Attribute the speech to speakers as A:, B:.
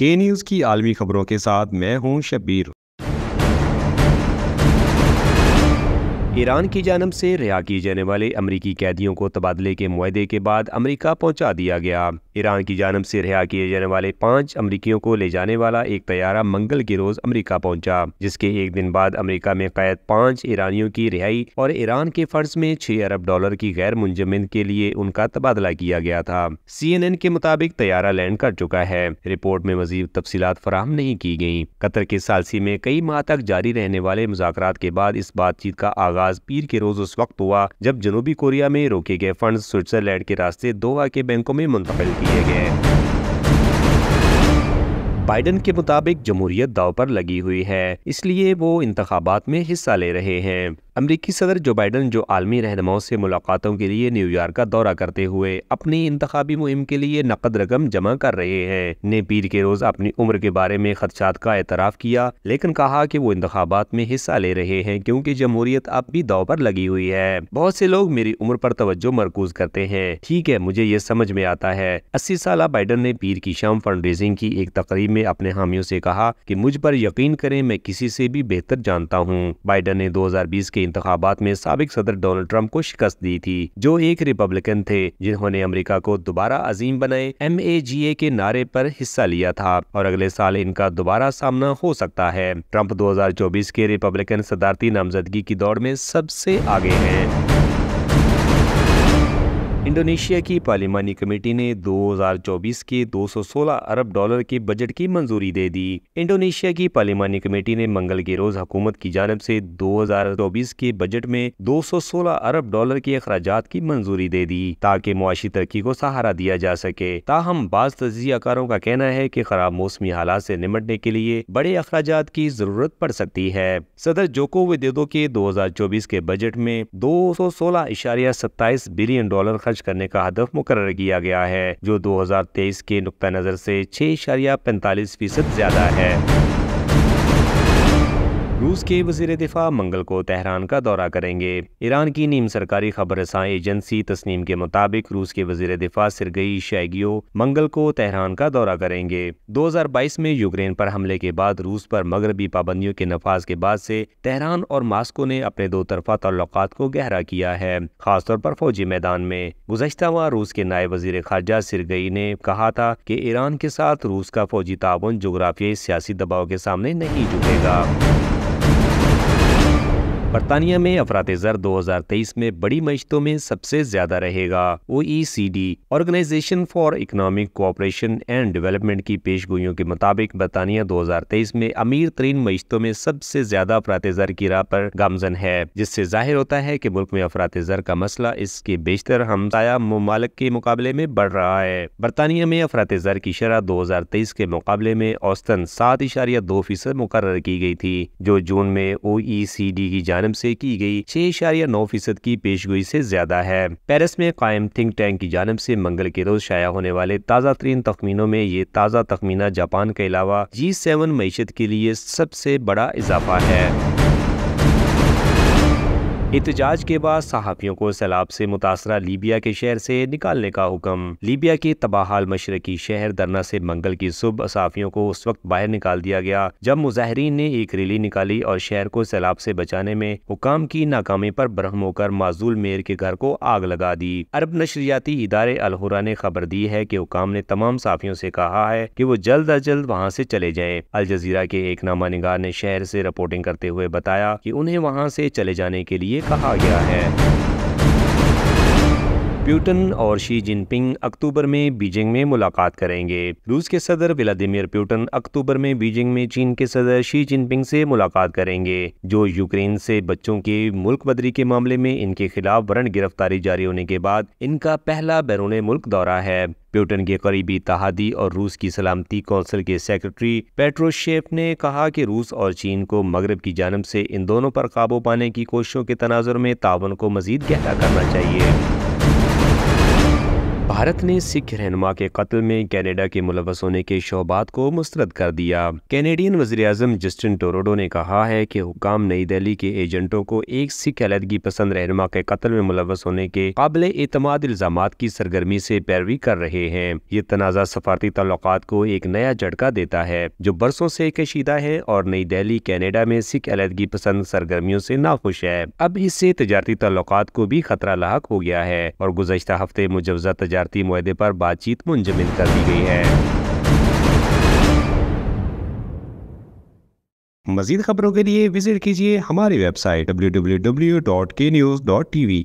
A: के न्यूज़ की आलमी खबरों के साथ मैं हूँ शबीर ईरान की जानब से रिहा किए जाने वाले अमरीकी कैदियों को तबादले के माहदे के बाद अमरीका पहुँचा दिया गया ईरान की जानब से रिहा किए जाने वाले पाँच अमरीकियों को ले जाने वाला एक तैयारा मंगल के रोज अमरीका पहुँचा जिसके एक दिन बाद अमरीका में कैद पाँच ईरानियों की रिहाई और ईरान के फर्ज में छह अरब डॉलर की गैर मुंजमिन के लिए उनका तबादला किया गया था सी एन एन के मुताबिक तैयारा लैंड कर चुका है रिपोर्ट में मजीद तफसी फराहम नहीं की गयी कतर के सालसी में कई माह तक जारी रहने वाले मुजाकर के बाद इस बातचीत का आगाज आगाज पीर के रोज उस वक्त हुआ जब जनूबी कोरिया में रोके गए फंड स्विट्जरलैंड के रास्ते दोहा के बैंकों में मुंतकिल किए गए बाइडन के मुताबिक जमहूरियत दाव पर लगी हुई है इसलिए वो इंतबात में हिस्सा ले रहे हैं अमरीकी सदर जो बाइडन जो आलमी रहनुमाओं से मुलाकातों के लिए न्यूयॉर्क का दौरा करते हुए अपनी इंतबी मुहिम के लिए नकद रकम जमा कर रहे हैं ने पीर के रोज अपनी उम्र के बारे में खदशात का एतराफ़ किया लेकिन कहा कि वो इंतबात में हिस्सा ले रहे हैं क्योंकि जमहूरियत अब भी दौ पर लगी हुई है बहुत से लोग मेरी उम्र पर तवज्जो मरकूज करते हैं ठीक है मुझे ये समझ में आता है अस्सी साल बाइडन ने पीर की शाम फंड रेजिंग की एक तकरीब में अपने हामियों से कहा कि मुझ पर यकीन करें मैं किसी से भी बेहतर जानता हूँ बाइडन ने बीस के के इंतबात में सबक सदर डोनाल्ड ट्रंप को शिकस्त दी थी जो एक रिपब्लिकन थे जिन्होंने अमरीका को दोबारा अजीम बनाए एम ए जी ए के नारे पर हिस्सा लिया था और अगले साल इनका दोबारा सामना हो सकता है ट्रंप 2024 के रिपब्लिकन सदारती नामजदगी की दौड़ में सबसे आगे हैं इंडोनेशिया की पार्लिमानी कमेटी ने 2024 के 216 अरब डॉलर के बजट की मंजूरी दे दी इंडोनेशिया की पार्लिमानी कमेटी ने मंगल के रोज हुकूमत की जानब से 2024 के बजट में 216 अरब डॉलर के अखराज की मंजूरी दे दी ताकि मुआशी तरक्की को सहारा दिया जा सके ताहम बाज तजियाकारों का कहना है की खराब मौसमी हालात ऐसी निमटने के लिए बड़े अखराज की जरूरत पड़ सकती है सदर जोको वेदेदो के चौबीस के बजट में दो सौ बिलियन डॉलर खर्च दर्ज करने का हदफ मुकर किया गया है जो 2023 के नुक़ नज़र से छह इशारिया पैंतालीस फीसद ज़्यादा है रूस के वजीर दिफा मंगल को तेहरान का दौरा करेंगे ईरान की नीम सरकारी रसाई एजेंसी तस्नीम के मुताबिक रूस के वजीर दिफा सिरगई शैगियो मंगल को तेहरान का दौरा करेंगे 2022 में यूक्रेन पर हमले के बाद रूस पर मगरबी पाबंदियों के नफाज के बाद से तहरान और मास्को ने अपने दो तरफा तल्लक को गहरा किया है खासतौर पर फौजी मैदान में गुजशत माह रूस के नायब वजीर खारजा सिरगई ने कहा था कि ईरान के साथ रूस का फौजी ताउन जोग्राफिया सियासी दबाव के सामने नहीं जुटेगा बरतानिया में अफराते जर दो हजार तेईस में बड़ी मशतों में सबसे ज्यादा रहेगा O E C D organisation for economic cooperation and development की पेशगोइयों के मुताबिक बरतानिया दो हजार तेईस में अमीर तरीन मशतों में सबसे ज्यादा अफरात जर की राह पर गामजन है जिससे जाहिर होता है की मुल्क में अफरात जर का मसला इसके बेशतर हमसाया ममालक के मुकाबले में बढ़ रहा है बरतानिया में अफरात जर की शरह दो हजार तेईस के मुकाबले में औसतन सात इशारिया दो फीसद मुकर की गई थी जो जून में ओ ई सी डी की जान जानब से की गई छह इशारिया नौ फीसद की पेशगोई से ज्यादा है पेरिस में कायम थिंक टैंक की जानब से मंगल के रोज शाया होने वाले ताज़ा तरीन तखमीनों में ये ताज़ा तखमीना जापान के अलावा जी सेवन मीशत के लिए सबसे बड़ा इजाफा है एहतजाज के बाद सहाफ़ियों को सैलाब से मुतासरा लीबिया के शहर से निकालने का हुक्म लीबिया के तबाहाल मशरकी शहर दरना से मंगल की सुबह सहाफ़ियों को उस वक्त बाहर निकाल दिया गया जब मुजाहरीन ने एक रैली निकाली और शहर को सैलाब से बचाने में हुकाम की नाकामी पर ब्रहम होकर माजूल मेयर के घर को आग लगा दी अरब नशरियाती इदारे अलहरा ने खबर दी है की हुकाम ने तमाम सहाफ़ियों से कहा है की वो जल्द अज जल्द वहाँ ऐसी चले जाए अल जजीरा के एक नामा निगार ने शहर ऐसी रिपोर्टिंग करते हुए बताया की उन्हें वहाँ ऐसी चले जाने के लिए कहा गया है प्यूटन और शी जिनपिंग अक्टूबर में बीजिंग में मुलाकात करेंगे रूस के सदर व्लादिमिर प्यूटन अक्टूबर में बीजिंग में चीन के सदर शी जिनपिंग से मुलाकात करेंगे जो यूक्रेन से बच्चों के मुल्क बदरी के मामले में इनके खिलाफ वरण गिरफ्तारी जारी होने के बाद इनका पहला बैरून मुल्क दौरा है प्यूटन के करीबी तहादी और रूस की सलामती कौंसिल के सेक्रेटरी पेट्रोशेफ ने कहा कि रूस और चीन को मगरब की जानब से इन दोनों पर काबू पाने की कोशिशों के तनाजर में तावन को मजीद गहरा करना चाहिए भारत ने सिख रहनुमा के कत्ल में कनाडा के मुलवस होने के शोबात को मुस्तरद कर दिया कैनेडियन वजी अजम जस्टिन टोरोडो ने कहा है कि हुकाम नई दिल्ली के एजेंटों को एक सिख अलहदगी पसंद रहनुमा के कत्ल में मुलवस होने के काबिल एतमाद इल्जाम की सरगर्मी से पैरवी कर रहे हैं ये तनाज़ा सफारती तल्लक को एक नया झटका देता है जो बरसों से कशीदा है और नई दिल्ली कैनेडा में सिख अलहदगी पसंद सरगर्मियों से नाखुश है अब इससे तजारती तल्लक को भी खतरा लाक हो गया है और गुजशत हफ्ते मुजवजा तजारती भर्ती माहदे पर बातचीत मुंजमिन कर दी गई है मजीद खबरों के लिए विजिट कीजिए हमारी website W W W dot K news dot T